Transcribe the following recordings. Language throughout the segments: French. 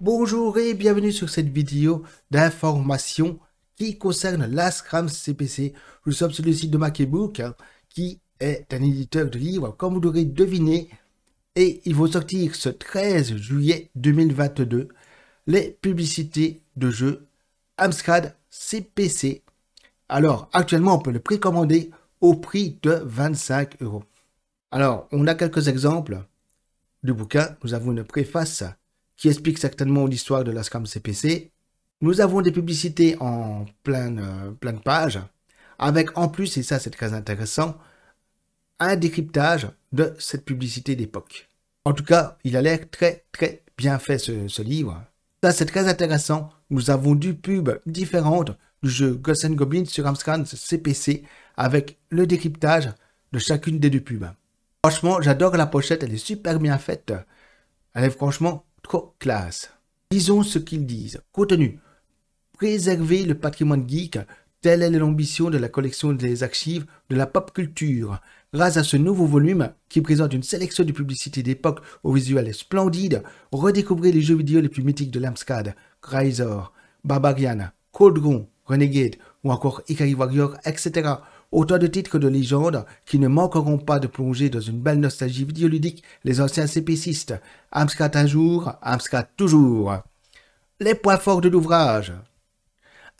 Bonjour et bienvenue sur cette vidéo d'information qui concerne la CPC. Nous sommes sur le site de Macbook hein, qui est un éditeur de livres, comme vous l'aurez deviné, et il va sortir ce 13 juillet 2022 les publicités de jeux Amstrad CPC. Alors actuellement on peut le précommander au prix de 25 euros. Alors on a quelques exemples du bouquin. Nous avons une préface qui explique certainement l'histoire de la scam CPC. Nous avons des publicités en pleine euh, page avec en plus, et ça c'est très intéressant, un décryptage de cette publicité d'époque. En tout cas, il a l'air très très bien fait ce, livre. Ça c'est très intéressant, nous avons du pub différente du jeu Ghost Goblin sur Amstrad CPC avec le décryptage de chacune des deux pubs. Franchement, j'adore la pochette, elle est super bien faite. Elle est franchement trop classe. Disons ce qu'ils disent. Contenu. Préserver le patrimoine geek, telle est l'ambition de la collection des archives de la pop culture. Grâce à ce nouveau volume, qui présente une sélection de publicités d'époque au visuel splendide, redécouvrez les jeux vidéo les plus mythiques de l'Amscad, Chrysor, Barbarian, Cold Renegade ou encore Ikari Warrior, etc Autant de titres que de légendes qui ne manqueront pas de plonger dans une belle nostalgie vidéoludique les anciens CPCistes. Amscat un jour, Amscat toujours. Les points forts de l'ouvrage.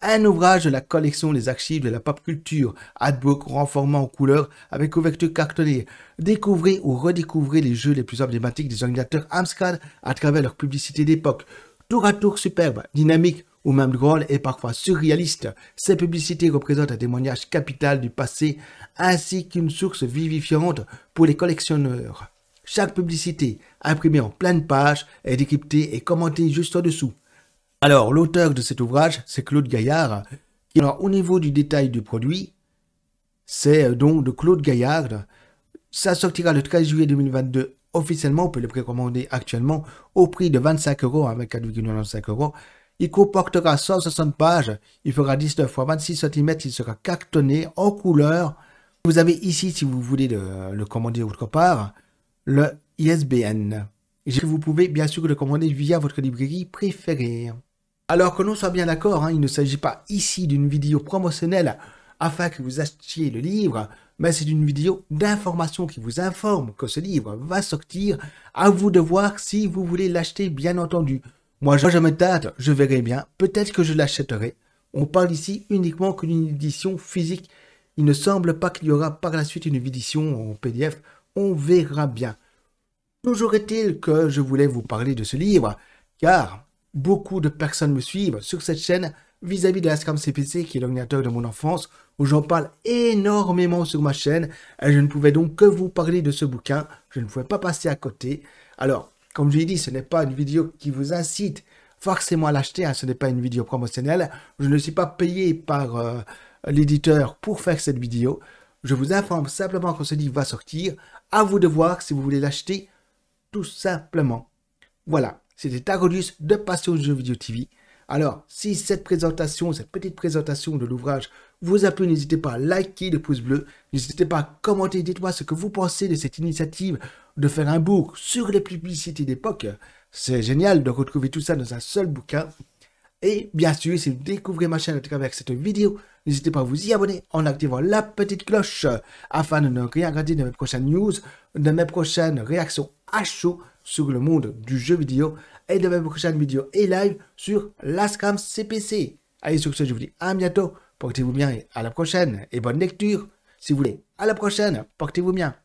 Un ouvrage de la collection des archives de la pop culture, Adbook renformant en couleurs avec couverture cartonnée. Découvrez ou redécouvrez les jeux les plus emblématiques des ordinateurs Amstrad à travers leur publicité d'époque. Tour à tour superbe, dynamique, ou même drôle et parfois surréaliste. Ces publicités représentent un témoignage capital du passé ainsi qu'une source vivifiante pour les collectionneurs. Chaque publicité, imprimée en pleine page, est décryptée et commentée juste en dessous. Alors, l'auteur de cet ouvrage, c'est Claude Gaillard. Qui, alors, au niveau du détail du produit, c'est euh, donc de Claude Gaillard. Ça sortira le 13 juillet 2022 officiellement. On peut le précommander actuellement au prix de 25 euros avec 4,95 euros. Il comportera 160 pages, il fera 19 x 26 cm, il sera cartonné en couleur. Vous avez ici, si vous voulez le, le commander autre part, le ISBN. vous pouvez bien sûr le commander via votre librairie préférée. Alors que l'on soit bien d'accord, hein, il ne s'agit pas ici d'une vidéo promotionnelle afin que vous achetiez le livre, mais c'est une vidéo d'information qui vous informe que ce livre va sortir. À vous de voir si vous voulez l'acheter, bien entendu. Moi, je me tâte, je verrai bien. Peut-être que je l'achèterai. On parle ici uniquement d'une édition physique. Il ne semble pas qu'il y aura par la suite une édition en PDF. On verra bien. Toujours est-il que je voulais vous parler de ce livre, car beaucoup de personnes me suivent sur cette chaîne vis-à-vis de la CPC, qui est l'ordinateur de mon enfance, où j'en parle énormément sur ma chaîne, je ne pouvais donc que vous parler de ce bouquin, je ne pouvais pas passer à côté. Alors, comme je l'ai dit, ce n'est pas une vidéo qui vous incite forcément à l'acheter. Hein. ce n'est pas une vidéo promotionnelle. Je ne suis pas payé par euh, l'éditeur pour faire cette vidéo. Je vous informe simplement que ce livre va sortir. À vous de voir si vous voulez l'acheter, tout simplement. Voilà, c'était Tagodus de Passion Jeux Vidéo TV. Alors, si cette présentation, cette petite présentation de l'ouvrage vous a plu, n'hésitez pas à liker le pouce bleu, n'hésitez pas à commenter, dites-moi ce que vous pensez de cette initiative de faire un book sur les publicités d'époque. C'est génial de retrouver tout ça dans un seul bouquin. Et bien sûr, si vous découvrez ma chaîne à travers cette vidéo, n'hésitez pas à vous y abonner en activant la petite cloche afin de ne rien rater de mes prochaines news, de mes prochaines réactions à chaud sur le monde du jeu vidéo et de mes prochaines vidéo et live sur l'ASCAM CPC. Allez, sur ce, je vous dis à bientôt, portez-vous bien et à la prochaine. Et bonne lecture, si vous voulez. À la prochaine, portez-vous bien.